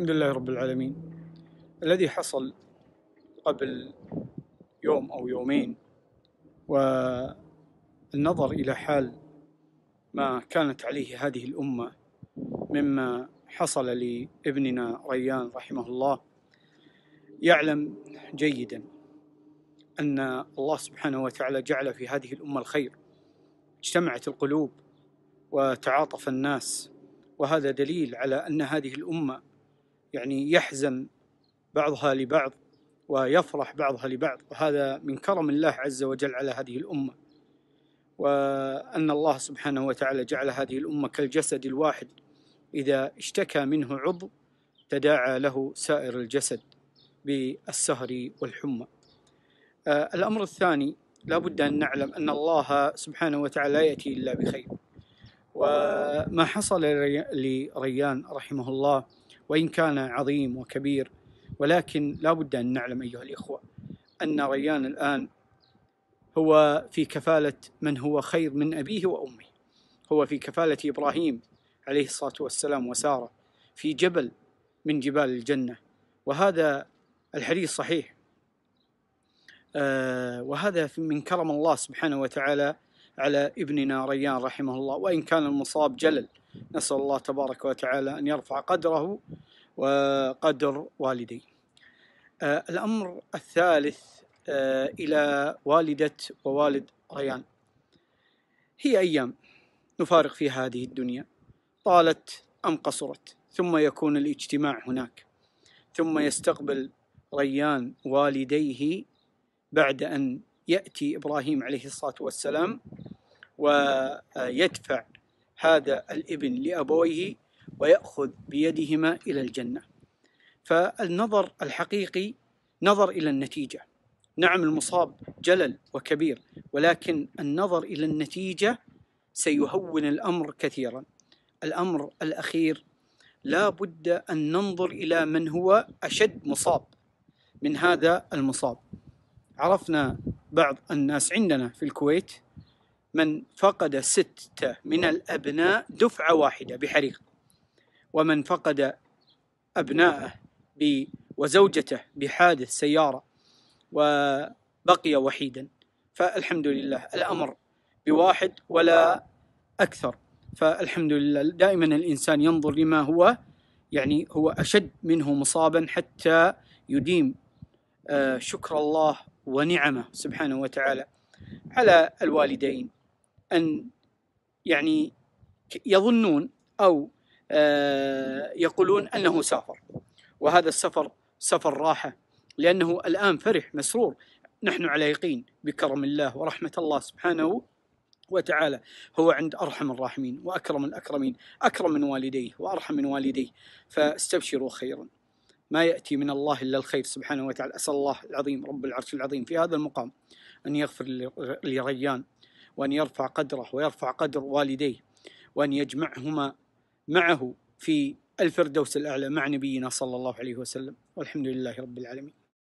الحمد لله رب العالمين الذي حصل قبل يوم أو يومين والنظر إلى حال ما كانت عليه هذه الأمة مما حصل لابننا ريان رحمه الله يعلم جيدا أن الله سبحانه وتعالى جعل في هذه الأمة الخير اجتمعت القلوب وتعاطف الناس وهذا دليل على أن هذه الأمة يعني يحزن بعضها لبعض ويفرح بعضها لبعض وهذا من كرم الله عز وجل على هذه الأمة وأن الله سبحانه وتعالى جعل هذه الأمة كالجسد الواحد إذا اشتكى منه عضو تداعى له سائر الجسد بالسهر والحمى آه، الأمر الثاني لا بد أن نعلم أن الله سبحانه وتعالى لا يأتي إلا بخير وما حصل لريان رحمه الله وإن كان عظيم وكبير ولكن لا بد أن نعلم أيها الإخوة أن ريان الآن هو في كفالة من هو خير من أبيه وأمه هو في كفالة إبراهيم عليه الصلاة والسلام وسارة في جبل من جبال الجنة وهذا الحديث صحيح آه وهذا من كرم الله سبحانه وتعالى على ابننا ريان رحمه الله وإن كان المصاب جلل نسأل الله تبارك وتعالى أن يرفع قدره وقدر والديه آه، الأمر الثالث آه، إلى والدة ووالد ريان هي أيام نفارق فيها هذه الدنيا طالت أم قصرت ثم يكون الاجتماع هناك ثم يستقبل ريان والديه بعد أن يأتي إبراهيم عليه الصلاة والسلام ويدفع هذا الابن لأبويه ويأخذ بيدهما إلى الجنة فالنظر الحقيقي نظر إلى النتيجة نعم المصاب جلل وكبير ولكن النظر إلى النتيجة سيهون الأمر كثيرا الأمر الأخير لا بد أن ننظر إلى من هو أشد مصاب من هذا المصاب عرفنا بعض الناس عندنا في الكويت من فقد ستة من الأبناء دفعة واحدة بحريق ومن فقد أبناءه وزوجته بحادث سيارة وبقي وحيدا فالحمد لله الأمر بواحد ولا أكثر فالحمد لله دائما الإنسان ينظر لما هو يعني هو أشد منه مصابا حتى يديم آه، شكر الله ونعمه سبحانه وتعالى على الوالدين أن يعني يظنون أو آه، يقولون أنه سافر وهذا السفر سفر راحة لأنه الآن فرح مسرور نحن على يقين بكرم الله ورحمة الله سبحانه وتعالى هو عند أرحم الراحمين وأكرم الأكرمين أكرم من والديه وأرحم من والديه فاستبشروا خيرا ما يأتي من الله إلا الخير سبحانه وتعالى أسأل الله العظيم رب العرش العظيم في هذا المقام أن يغفر لريان وأن يرفع قدره ويرفع قدر والديه وأن يجمعهما معه في الفردوس الأعلى مع نبينا صلى الله عليه وسلم والحمد لله رب العالمين